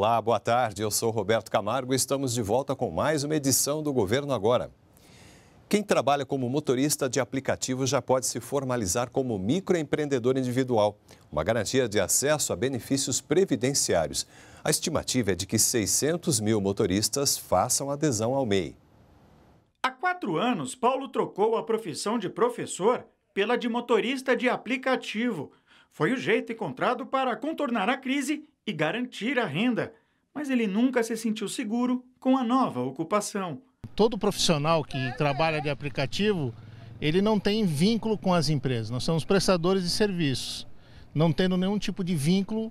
Olá, boa tarde. Eu sou Roberto Camargo e estamos de volta com mais uma edição do Governo Agora. Quem trabalha como motorista de aplicativo já pode se formalizar como microempreendedor individual, uma garantia de acesso a benefícios previdenciários. A estimativa é de que 600 mil motoristas façam adesão ao MEI. Há quatro anos, Paulo trocou a profissão de professor pela de motorista de aplicativo foi o jeito encontrado para contornar a crise e garantir a renda, mas ele nunca se sentiu seguro com a nova ocupação. Todo profissional que trabalha de aplicativo, ele não tem vínculo com as empresas. Nós somos prestadores de serviços. Não tendo nenhum tipo de vínculo,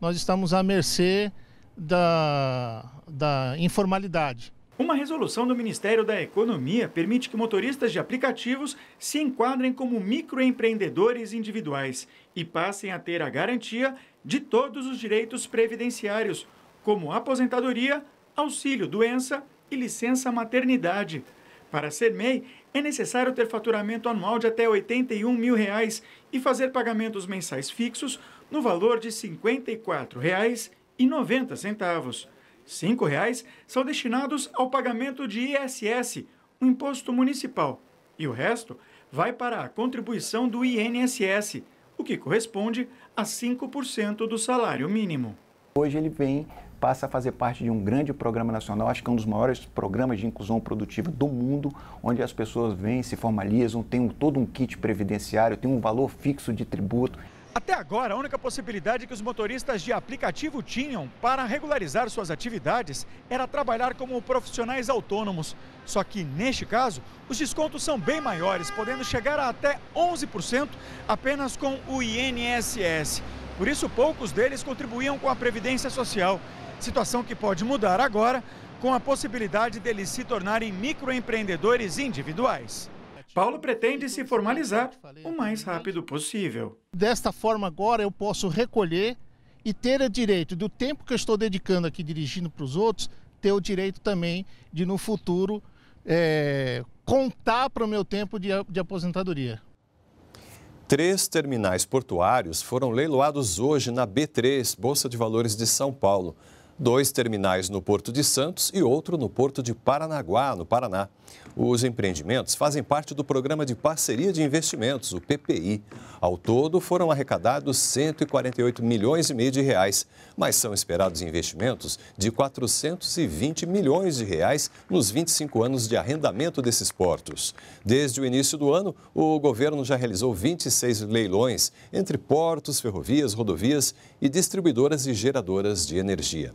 nós estamos à mercê da, da informalidade. Uma resolução do Ministério da Economia permite que motoristas de aplicativos se enquadrem como microempreendedores individuais e passem a ter a garantia de todos os direitos previdenciários, como aposentadoria, auxílio doença e licença maternidade. Para ser MEI, é necessário ter faturamento anual de até R$ 81 mil reais e fazer pagamentos mensais fixos no valor de R$ 54,90. R$ reais são destinados ao pagamento de ISS, o Imposto Municipal, e o resto vai para a contribuição do INSS, o que corresponde a 5% do salário mínimo. Hoje ele vem, passa a fazer parte de um grande programa nacional, acho que é um dos maiores programas de inclusão produtiva do mundo, onde as pessoas vêm, se formalizam, tem um, todo um kit previdenciário, tem um valor fixo de tributo. Até agora, a única possibilidade que os motoristas de aplicativo tinham para regularizar suas atividades era trabalhar como profissionais autônomos. Só que, neste caso, os descontos são bem maiores, podendo chegar a até 11% apenas com o INSS. Por isso, poucos deles contribuíam com a Previdência Social. Situação que pode mudar agora com a possibilidade deles se tornarem microempreendedores individuais. Paulo pretende se formalizar o mais rápido possível. Desta forma, agora eu posso recolher e ter o direito do tempo que eu estou dedicando aqui dirigindo para os outros, ter o direito também de, no futuro, é, contar para o meu tempo de, de aposentadoria. Três terminais portuários foram leiloados hoje na B3, Bolsa de Valores de São Paulo dois terminais no Porto de Santos e outro no Porto de Paranaguá, no Paraná. Os empreendimentos fazem parte do Programa de Parceria de Investimentos, o PPI. Ao todo, foram arrecadados 148 milhões e meio de reais, mas são esperados investimentos de 420 milhões de reais nos 25 anos de arrendamento desses portos. Desde o início do ano, o governo já realizou 26 leilões entre portos, ferrovias, rodovias e distribuidoras e geradoras de energia.